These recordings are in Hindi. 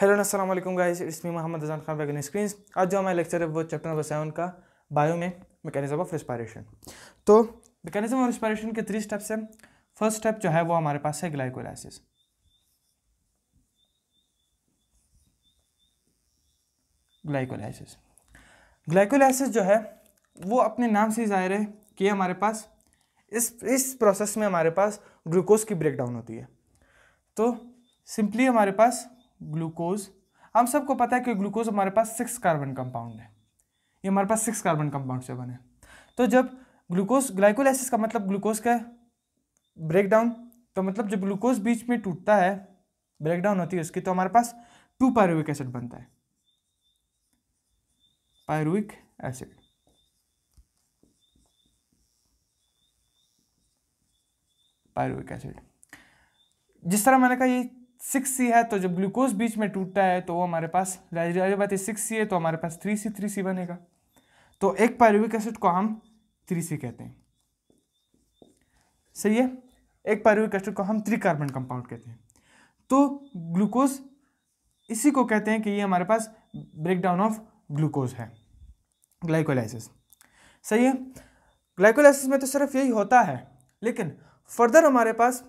हेलो वालेकुम गाइस इट्स मी मोहम्मद अजान खान बैगन स्क्रीन आज जो हमारा लेक्चर है वो चैप्टर नंबर सेवन का बायो में मैकेनिज्म ऑफ रिस्पायरेशन तो मैकेनिज्म ऑफ रिस्पायरेशन के थ्री स्टेप्स हैं फर्स्ट स्टेप जो है वो हमारे पास है ग्लाइकोलाइसिस ग्लाइकोलाइसिस ग्लाइकोलाइसिस जो है वो अपने नाम से ही जाहिर है कि हमारे पास इस इस प्रोसेस में हमारे पास ग्लूकोज की ब्रेकडाउन होती है तो सिंपली हमारे पास ग्लूकोज हम सबको पता है कि ग्लूकोज हमारे पास सिक्स कार्बन कंपाउंड है ये हमारे पास सिक्स कार्बन कंपाउंड से बने तो जब ग्लूकोज ग्लाइकोलाइसिस का मतलब ग्लूकोज का ब्रेकडाउन तो मतलब जब ग्लूकोज बीच में टूटता है ब्रेकडाउन होती है उसकी तो हमारे पास टू पायरुविक एसिड बनता है पायरुविक एसिड पायरुविक एसिड जिस तरह मैंने कहा ये सिक्स सी है तो जब ग्लूकोज बीच में टूटता है तो वो हमारे पास बात है सिक्स सी है तो हमारे पास थ्री सी थ्री सी बनेगा तो एक पायरुविक एसिड को हम थ्री सी कहते हैं सही है एक पायरुविक एसिड को हम थ्री कार्बन कंपाउंड कहते हैं तो ग्लूकोज इसी को कहते हैं कि ये हमारे पास ब्रेकडाउन ऑफ ग्लूकोज है ग्लाइकोलाइसिस सही है ग्लाइकोलाइसिस में तो सिर्फ यही होता है लेकिन फर्दर हमारे पास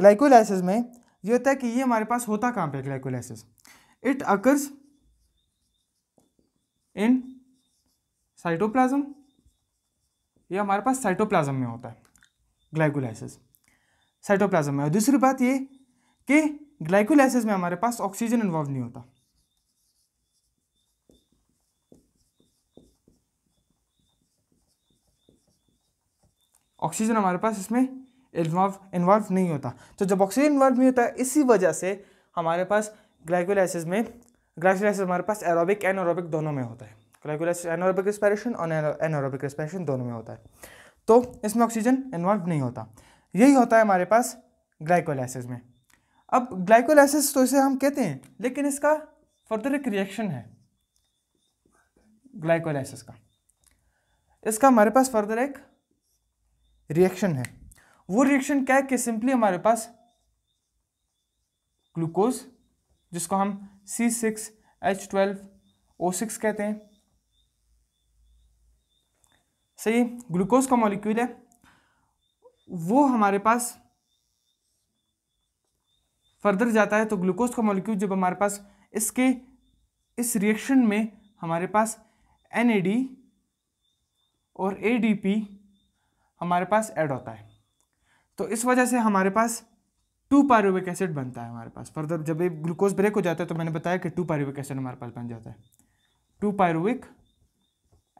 ग्लाइकोलाइसिस में ये होता है कि ये हमारे पास होता कहाँ पे glycolysis it occurs in cytoplasm ये हमारे पास साइटोप्लाज्म में होता है ग्लाइकोलाइसिस साइटोप्लाज्म में और दूसरी बात ये कि ग्लाइकोलाइसिस में हमारे पास ऑक्सीजन इन्वॉल्व नहीं होता ऑक्सीजन हमारे पास इसमें इन्वॉल्व इन्वॉल्व नहीं होता तो जब ऑक्सीजन इन्वॉल्व नहीं होता है इसी वजह से हमारे पास ग्लाइकोलाइसिस में ग्लाइकोलाइसिस हमारे पास एरोबिक एनोरोबिक दोनों में होता है ग्लाइकोलाइसिस एनोरोबिक रिस्पायरेशन और एनोरोबिक रिस्पायरेशन दोनों में होता है तो इसमें ऑक्सीजन इन्वॉल्व नहीं होता यही होता है हमारे पास ग्लाइकोलाइसिस में अब ग्लाइकोलाइसिस तो इसे हम कहते हैं लेकिन इसका फर्दर एक रिएक्शन है ग्लाइकोलाइसिस का इसका हमारे पास फर्दर एक रिएक्शन है वो रिएक्शन क्या है कि सिंपली हमारे पास ग्लूकोज जिसको हम C six H twelve O six कहते हैं सही ग्लूकोज का मॉलिक्यूल है वो हमारे पास फर्दर जाता है तो ग्लूकोज का मॉलिक्यूल जब हमारे पास इसके इस रिएक्शन में हमारे पास एन और ए हमारे पास ऐड होता है तो इस वजह से हमारे पास टू पायरुविक एसिड बनता है हमारे पास फर्दर जब ये ग्लूकोज ब्रेक हो जाता है तो मैंने बताया कि टू पायरुविक एसिड हमारे पास बन जाता है टू पायरुविक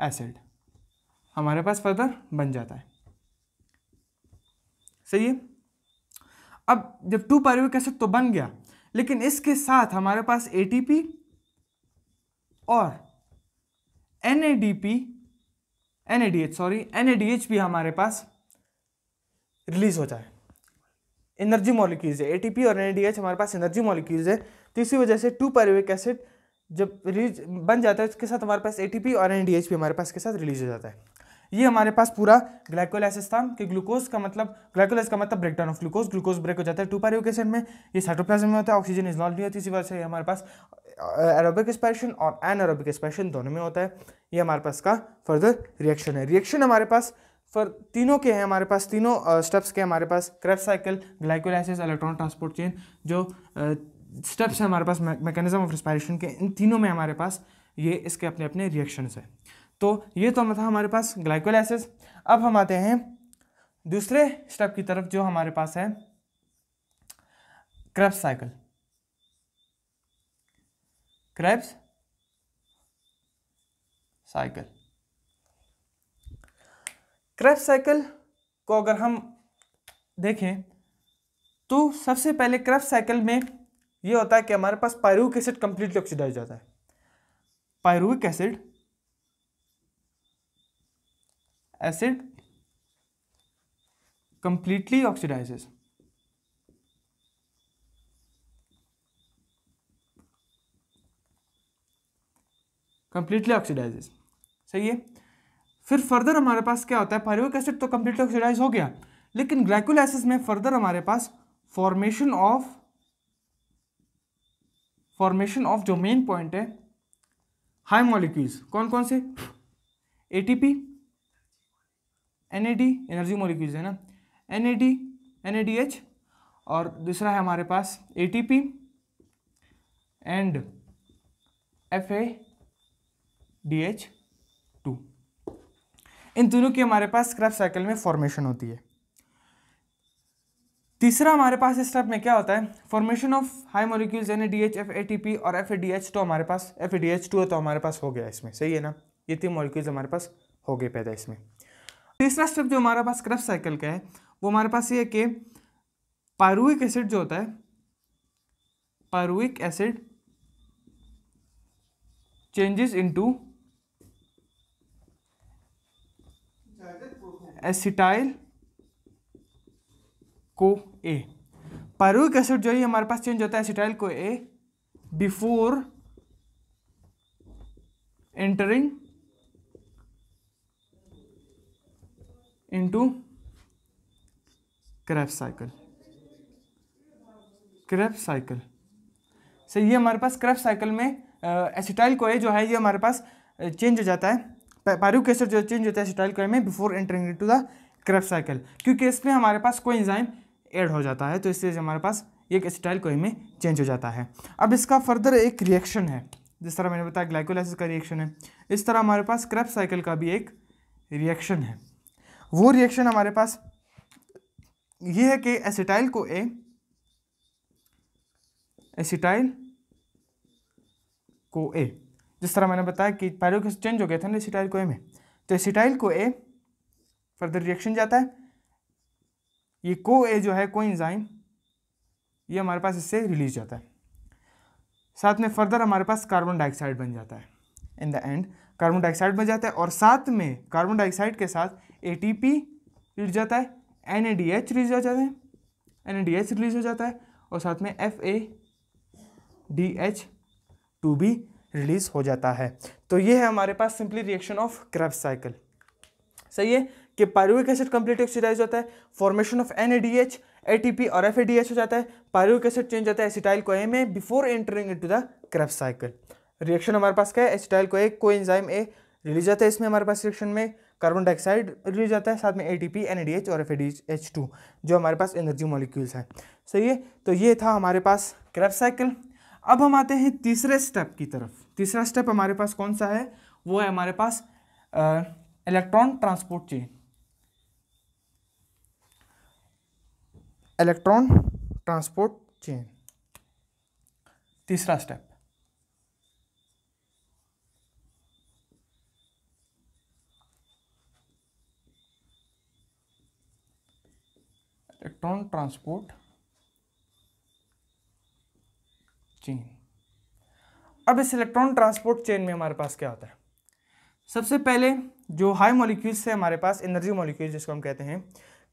एसिड हमारे पास फर्दर बन जाता है सही है अब जब टू पायरुविक एसिड तो बन गया लेकिन इसके साथ हमारे पास पी और N N A A D P D H sorry N A D H भी हमारे पास रिलीज होता है एनर्जी मॉलिक्यूल्स है एटीपी और एनएडीएच हमारे पास एनर्जी मॉलिक्यूल्स है तो इसी वजह से टू पायरुविक एसिड जब रिलीज बन जाता है उसके साथ हमारे पास एटीपी और एनएडीएच भी हमारे पास के साथ रिलीज हो जाता है ये हमारे पास पूरा ग्लाइकोलाइसिस था कि ग्लूकोज का मतलब ग्लाइकोलाइस का मतलब breakdown of glucose glucose break हो जाता है टू पायरुविक एसिड में ये साइटोप्लाज्म में होता है ऑक्सीजन इज नहीं होती इसी वजह से हमारे पास एरोबिक एक्सप्रेशन और एन एरोबिक एक्सप्रेशन दोनों में होता है ये हमारे पास का फर्दर रिएक्शन है रिएक्शन हमारे पास फिर तीनों के हैं हमारे पास तीनों स्टेप्स के हमारे पास Krebs cycle glycolysis electron transport chain जो स्टेप्स हैं हमारे पास मैकेनिज्म ऑफ रिस्पायरेशन के इन तीनों में हमारे पास ये इसके अपने अपने रिएक्शंस हैं तो ये तो था हमारे पास ग्लाइकोलाइसिस अब हम आते हैं दूसरे स्टेप की तरफ जो हमारे पास है Krebs cycle Krebs cycle Krebs cycle को अगर हम देखें तो सबसे पहले क्रैप साइकिल में ये होता है कि हमारे पास पायरुविक एसिड कंप्लीटली ऑक्सीडाइज जाता है pyruvic acid acid completely oxidizes. Completely oxidizes सही है फिर फर्दर हमारे पास क्या होता है पायरुविक एसिड तो कंप्लीट ऑक्सीडाइज हो गया लेकिन ग्लाइकोलाइसिस में फर्दर हमारे पास फॉर्मेशन ऑफ फॉर्मेशन ऑफ जो मेन पॉइंट है हाई मॉलिक्यूल्स कौन कौन से एटीपी एनएडी एनर्जी मॉलिक्यूल्स है ना एनएडी एनएडीएच और दूसरा है हमारे पास ATP and F A D H two इन दोनों की हमारे पास स्क्रब साइकिल में फॉर्मेशन होती है तीसरा हमारे पास स्टेप में क्या होता है फॉर्मेशन ऑफ हाई मॉलिक्यूल्स यानी D H F A T P और F A D H two हमारे पास F A D H two तो हमारे पास हो गया इसमें सही है ना ये तीन मॉलिक्यूल्स हमारे पास हो गए पैदा इसमें तीसरा स्टेप जो हमारे पास क्रफ साइकिल का है वो हमारे पास ये है कि पारुविक एसिड जो होता है pyruvic acid changes into acetyl co A pyruvic acid जो है हमारे पास चेंज होता है acetyl co A before entering into Krebs cycle Krebs cycle सही ये हमारे पास क्रेफ साइकिल में एसिटाइल को ए जो है ये हमारे पास चेंज हो जाता है पैरू केसर जो चेंज होता है सिटाइल क्लोराइड में before entering into the Krebs cycle क्योंकि इसमें हमारे पास कोई इंजाइम एड हो जाता है तो इससे हमारे पास एक स्टाइल कोई में चेंज हो जाता है अब इसका फर्दर एक रिएक्शन है जिस तरह मैंने बताया ग्लाइकोलाइसिस का रिएक्शन है इस तरह हमारे पास क्रैप साइकिल का भी एक रिएक्शन है वो रिएक्शन हमारे पास ये है कि एसिटाइल को ए एसिटाइल को ए जिस तरह मैंने बताया कि पैरों के चेंज हो गया था ना एसिटाइल को ए में तो सिटाइल को ए फर्दर रिएक्शन जाता है ये को ए जो है को इंजाइम ये हमारे पास इससे रिलीज जाता है साथ में फर्दर हमारे पास कार्बन डाइऑक्साइड बन जाता है in the end carbon dioxide बन जाता है और साथ में कार्बन डाइऑक्साइड के साथ ए टी पी जुड़ जाता है N A D H release हो जाता है एन डी एच रिलीज हो जाता है और साथ में F A D H two बी रिलीज़ हो जाता है तो ये है हमारे पास simply reaction of Krebs cycle सही है कि पायरुविक एसिड कंप्लीट ऑक्सीडाइज होता है फॉर्मेशन ऑफ एन एटीपी और एफ हो जाता है पायरुविक एसिड चेंज होता है एसिटाइल को ए में before entering into the Krebs cycle reaction हमारे पास क्या है एसिटाइल को ए को एंजाइम ए रिलीज होता है इसमें हमारे पास रिएक्शन में कार्बन डाइऑक्साइड रिलीज होता है साथ में एटीपी एनएडीएच और एफ जो हमारे पास एनर्जी मॉलिक्यूल्स हैं सही है तो ये था हमारे पास क्रब साइकिल अब हम आते हैं तीसरे स्टेप की तरफ तीसरा स्टेप हमारे पास कौन सा है वो है हमारे पास electron transport chain electron transport chain तीसरा स्टेप इलेक्ट्रॉन ट्रांसपोर्ट चेन अब इस इलेक्ट्रॉन ट्रांसपोर्ट चेन में हमारे पास क्या होता है सबसे पहले जो हाई मॉलिक्यूल्स है हमारे पास एनर्जी मॉलिक्यूल जिसको हम कहते हैं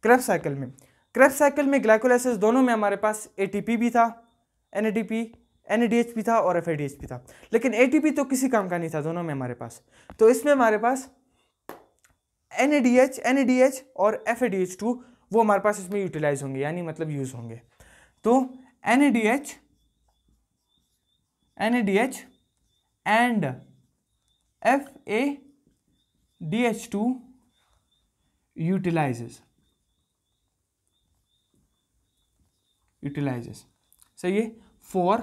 क्रेप साइकिल में क्रेप साइकिल में ग्लाइकोलाइसिस दोनों में हमारे पास एटीपी भी था एनएडीपी एनएडीएच भी था और एफएडीएच भी था लेकिन एटीपी तो किसी काम का नहीं था दोनों में हमारे पास तो इसमें हमारे पास एनएडीएच एनएडीएच और एफ टू वो हमारे पास इसमें यूटिलाइज होंगे यानी मतलब यूज़ होंगे तो NADH N D H and F A D H two utilizes utilizes सही है for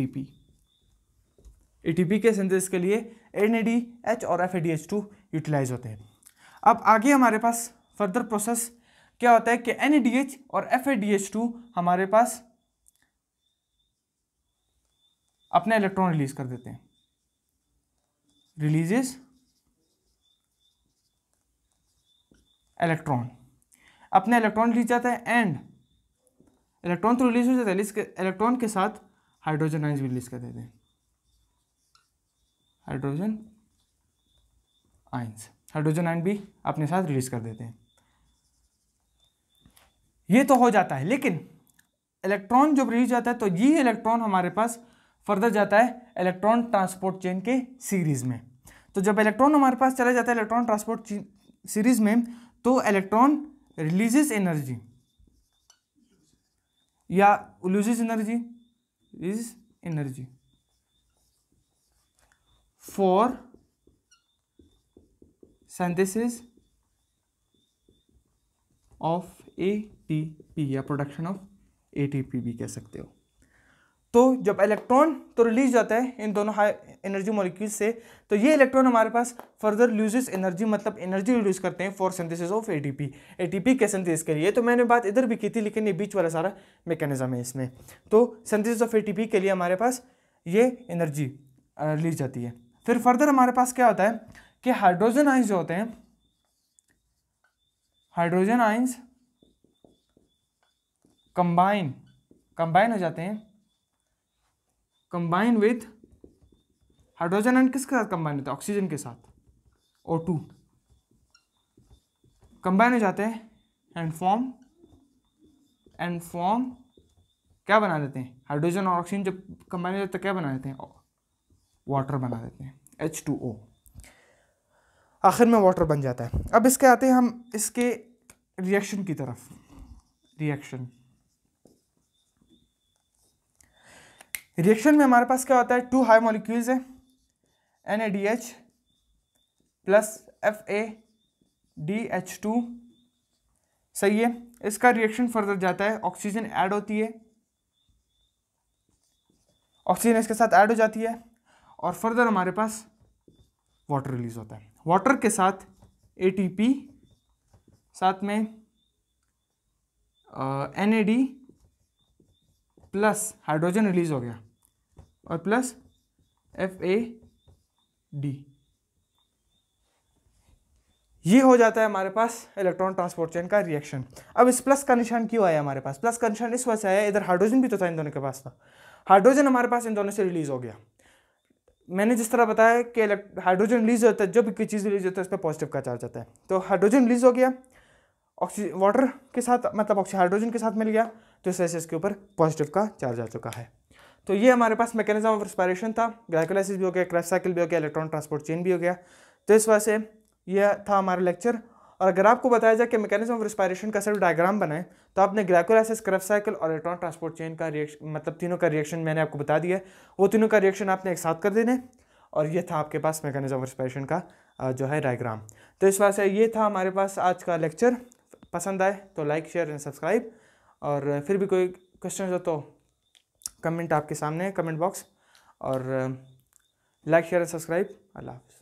P A T P के सेंथिस के लिए एच और एफ टू यूटिलाइज होते हैं अब आगे हमारे पास फर्दर प्रोसेस क्या होता है कि एन और एफ हमारे पास अपने इलेक्ट्रॉन रिलीज कर देते हैं रिलीजेस इलेक्ट्रॉन अपने इलेक्ट्रॉन रिलीज जाता है एंड इलेक्ट्रॉन तो रिलीज हो जाता है इलेक्ट्रॉन के साथ हाइड्रोजन आइंस भी रिलीज कर देते हैं हाइड्रोजन आइंस हाइड्रोजन आइन भी अपने साथ रिलीज कर देते हैं ये तो हो जाता है लेकिन इलेक्ट्रॉन जब रिलीज जाता है तो ये इलेक्ट्रॉन हमारे पास फर्दर जाता है इलेक्ट्रॉन ट्रांसपोर्ट चेन के सीरीज में तो जब इलेक्ट्रॉन हमारे पास चला जाता है इलेक्ट्रॉन ट्रांसपोर्ट सीरीज में तो इलेक्ट्रॉन रिलीजेस एनर्जी या loses energy is energy for synthesis of A T P या production of A T P भी कह सकते हो तो जब इलेक्ट्रॉन तो रिलीज जाता है इन दोनों हाई एनर्जी मॉलिक्यूल से तो ये इलेक्ट्रॉन हमारे पास फर्दर लूजेस एनर्जी मतलब एनर्जी रिड्यूस करते हैं for synthesis of ATP ATP के सिंथेसिस के लिए तो मैंने बात इधर भी की थी लेकिन ये बीच वाला सारा मैकेनिज्म है इसमें तो सिंथेसिस ऑफ एटीपी के लिए हमारे पास ये एनर्जी रिलीज जाती है फिर फर्दर हमारे पास क्या होता है कि हाइड्रोजन आइज जो होते हैं हाइड्रोजन आइंस कंबाइन कंबाइन हो जाते हैं कंबाइन विथ हाइड्रोजन आइन किसके साथ कंबाइन होता है ऑक्सीजन के साथ ओ टू कंबाइन हो जाते हैं एंड फॉर्म एंड फॉर्म क्या बना देते हैं हाइड्रोजन और ऑक्सीजन जब कंबाइन हो जाता है तो क्या बना देते हैं वाटर बना देते हैं एच टू ओ आखिर में वाटर बन जाता है अब इसके आते हैं हम इसके रिएक्शन की तरफ रिएक्शन रिएक्शन में हमारे पास क्या होता है टू हाई मॉलिक्यूल्स है N A D H plus F A D H two सही है इसका रिएक्शन फर्दर जाता है ऑक्सीजन ऐड होती है ऑक्सीजन इसके साथ ऐड हो जाती है और फर्दर हमारे पास वाटर रिलीज होता है वाटर के साथ एटीपी साथ में N A D plus hydrogen release हो गया और प्लस एफ ए डी ये हो जाता है हमारे पास इलेक्ट्रॉन ट्रांसपोर्ट चेन का रिएक्शन अब इस प्लस का निशान क्यों आया हमारे पास प्लस का निशान इस वजह से आया इधर हाइड्रोजन भी तो था इन दोनों के पास था हाइड्रोजन हमारे पास इन दोनों से रिलीज हो गया मैंने जिस तरह बताया कि हाइड्रोजन रिलीज होता है जब कोई चीज़ रिलीज होता है उस पर पॉजिटिव का चार्ज आता है तो हाइड्रोजन रिलीज हो गया ऑक्सी वाटर के साथ मतलब ऑक्सी हाइड्रोजन के साथ मिल गया तो इस वजह से इसके ऊपर पॉजिटिव का चार्ज आ चुका है तो ये हमारे पास मैकेनिज्म ऑफ रिस्पायरेशन था ग्लाइकोलाइसिस भी हो गया क्रैश साइकिल भी हो गया इलेक्ट्रॉन ट्रांसपोर्ट चेन भी हो गया तो इस वजह से यह था हमारा लेक्चर और अगर आपको बताया जाए कि मैकेनिज्म ऑफ रिस्पायरेशन का सिर्फ डायग्राम बनाए तो आपने ग्लाइकोलाइसिस क्रफ साइकिल और इलेक्ट्रॉन ट्रांसपोर्ट चेन का रिएक्शन मतलब तीनों का रिएक्शन मैंने आपको बता दिया वो तीनों का रिएक्शन आपने एक साथ कर देने और ये था आपके पास मैकेनिज्म ऑफ रिस्पायरेशन का जो है डायग्राम तो इस वजह से ये था हमारे पास आज का लेक्चर पसंद आए तो लाइक शेयर एंड सब्सक्राइब और फिर भी कोई क्वेश्चन हो तो कमेंट आपके सामने कमेंट बॉक्स और लाइक शेयर एंड सब्सक्राइब अल्लाह हाफ़